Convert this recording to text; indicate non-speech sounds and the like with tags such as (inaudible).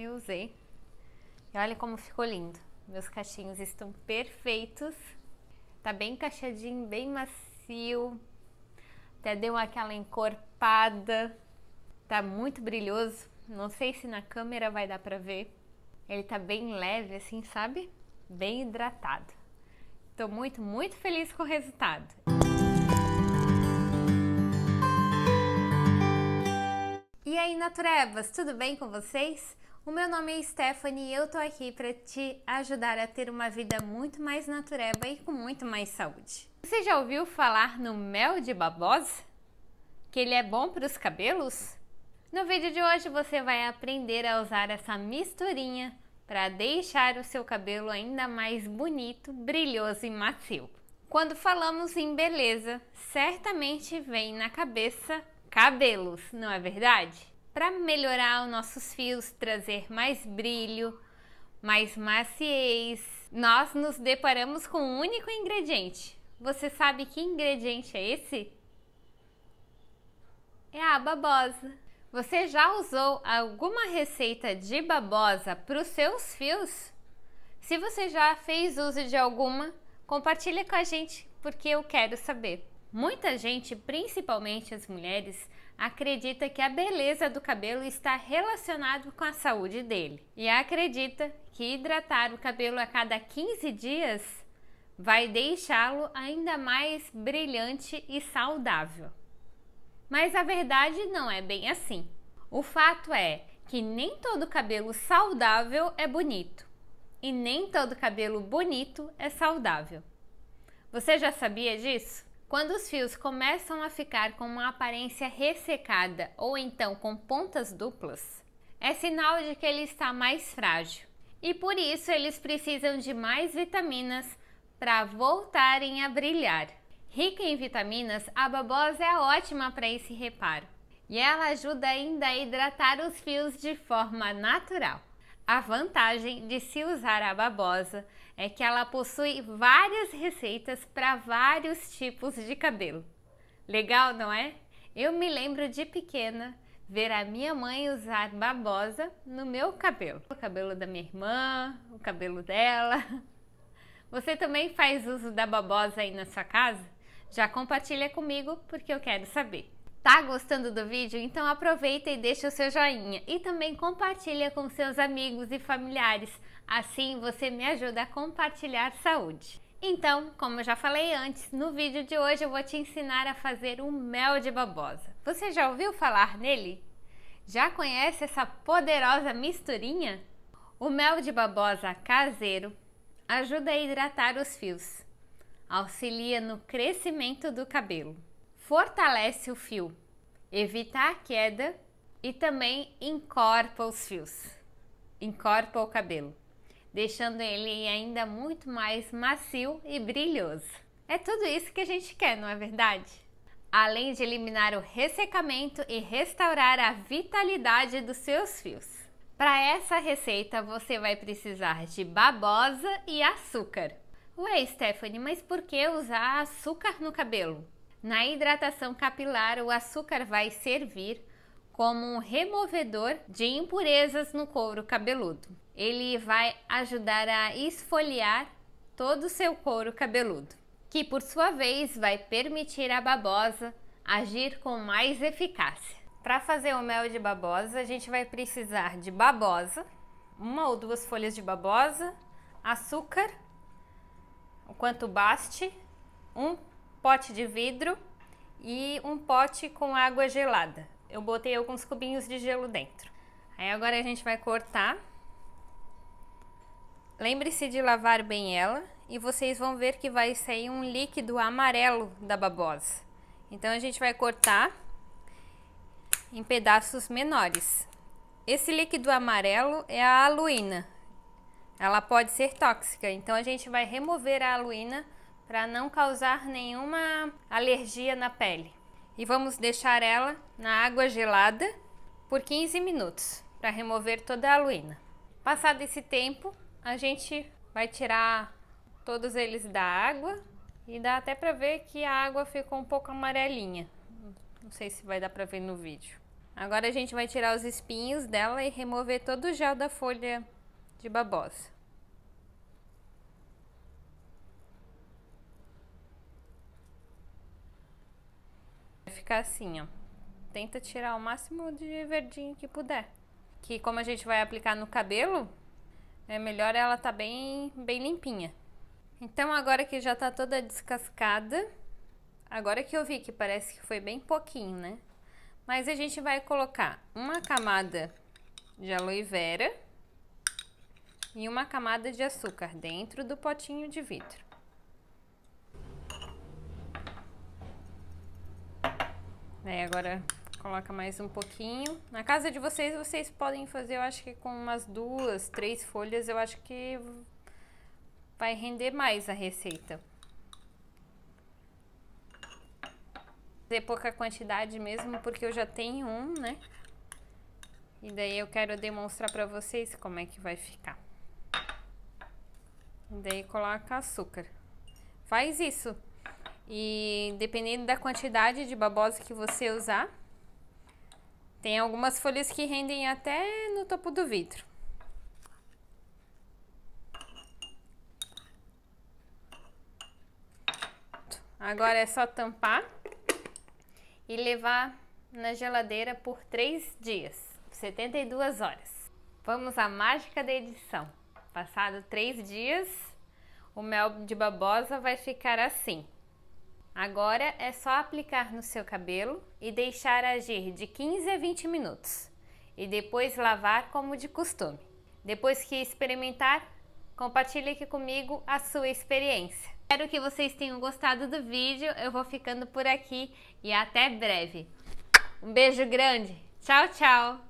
Eu usei. E olha como ficou lindo. Meus cachinhos estão perfeitos. Tá bem encaixadinho, bem macio. Até deu aquela encorpada. Tá muito brilhoso. Não sei se na câmera vai dar pra ver. Ele tá bem leve assim, sabe? Bem hidratado. Tô muito, muito feliz com o resultado. E aí, naturebas, tudo bem com vocês? O meu nome é Stephanie e eu tô aqui para te ajudar a ter uma vida muito mais natureba e com muito mais saúde. Você já ouviu falar no mel de babosa? Que ele é bom para os cabelos? No vídeo de hoje você vai aprender a usar essa misturinha para deixar o seu cabelo ainda mais bonito, brilhoso e macio. Quando falamos em beleza, certamente vem na cabeça cabelos, não é verdade? para melhorar os nossos fios, trazer mais brilho, mais maciez. Nós nos deparamos com um único ingrediente. Você sabe que ingrediente é esse? É a babosa. Você já usou alguma receita de babosa para os seus fios? Se você já fez uso de alguma, compartilha com a gente porque eu quero saber. Muita gente, principalmente as mulheres, acredita que a beleza do cabelo está relacionada com a saúde dele e acredita que hidratar o cabelo a cada 15 dias vai deixá-lo ainda mais brilhante e saudável. Mas a verdade não é bem assim. O fato é que nem todo cabelo saudável é bonito e nem todo cabelo bonito é saudável. Você já sabia disso? Quando os fios começam a ficar com uma aparência ressecada ou então com pontas duplas, é sinal de que ele está mais frágil e por isso eles precisam de mais vitaminas para voltarem a brilhar. Rica em vitaminas, a babosa é ótima para esse reparo e ela ajuda ainda a hidratar os fios de forma natural. A vantagem de se usar a babosa é que ela possui várias receitas para vários tipos de cabelo. Legal, não é? Eu me lembro de pequena ver a minha mãe usar babosa no meu cabelo. O cabelo da minha irmã, o cabelo dela. (laughs) Você também faz uso da babosa aí na sua casa? Já compartilha comigo porque eu quero saber. Tá gostando do vídeo? Então aproveita e deixa o seu joinha e também compartilha com seus amigos e familiares. Assim você me ajuda a compartilhar saúde. Então, como eu já falei antes, no vídeo de hoje eu vou te ensinar a fazer o mel de babosa. Você já ouviu falar nele? Já conhece essa poderosa misturinha? O mel de babosa caseiro ajuda a hidratar os fios, auxilia no crescimento do cabelo fortalece o fio, evita a queda e também encorpa os fios, encorpa o cabelo, deixando ele ainda muito mais macio e brilhoso. É tudo isso que a gente quer, não é verdade? Além de eliminar o ressecamento e restaurar a vitalidade dos seus fios. Para essa receita você vai precisar de babosa e açúcar. Ué, Stephanie, mas por que usar açúcar no cabelo? Na hidratação capilar, o açúcar vai servir como um removedor de impurezas no couro cabeludo. Ele vai ajudar a esfoliar todo o seu couro cabeludo, que por sua vez vai permitir a babosa agir com mais eficácia. Para fazer o mel de babosa, a gente vai precisar de babosa, uma ou duas folhas de babosa, açúcar, o quanto baste, um pote de vidro e um pote com água gelada. Eu botei alguns cubinhos de gelo dentro. Aí agora a gente vai cortar. Lembre-se de lavar bem ela e vocês vão ver que vai sair um líquido amarelo da babosa. Então a gente vai cortar em pedaços menores. Esse líquido amarelo é a aluína. Ela pode ser tóxica, então a gente vai remover a aluína para não causar nenhuma alergia na pele. E vamos deixar ela na água gelada por 15 minutos para remover toda a aluína. Passado esse tempo, a gente vai tirar todos eles da água e dá até para ver que a água ficou um pouco amarelinha. Não sei se vai dar para ver no vídeo. Agora a gente vai tirar os espinhos dela e remover todo o gel da folha de babosa. ficar assim, ó. Tenta tirar o máximo de verdinho que puder. Que como a gente vai aplicar no cabelo, é melhor ela tá bem, bem limpinha. Então agora que já tá toda descascada, agora que eu vi que parece que foi bem pouquinho, né? Mas a gente vai colocar uma camada de aloe vera e uma camada de açúcar dentro do potinho de vidro. Aí é, agora coloca mais um pouquinho. Na casa de vocês, vocês podem fazer, eu acho que com umas duas, três folhas, eu acho que vai render mais a receita. Fazer pouca quantidade mesmo, porque eu já tenho um, né? E daí eu quero demonstrar pra vocês como é que vai ficar. E daí coloca açúcar. Faz isso. E dependendo da quantidade de babosa que você usar, tem algumas folhas que rendem até no topo do vidro. Agora é só tampar e levar na geladeira por 3 dias, 72 horas. Vamos à mágica da edição. Passado 3 dias, o mel de babosa vai ficar assim. Agora é só aplicar no seu cabelo e deixar agir de 15 a 20 minutos e depois lavar como de costume. Depois que experimentar, compartilhe aqui comigo a sua experiência. Espero que vocês tenham gostado do vídeo, eu vou ficando por aqui e até breve. Um beijo grande, tchau, tchau!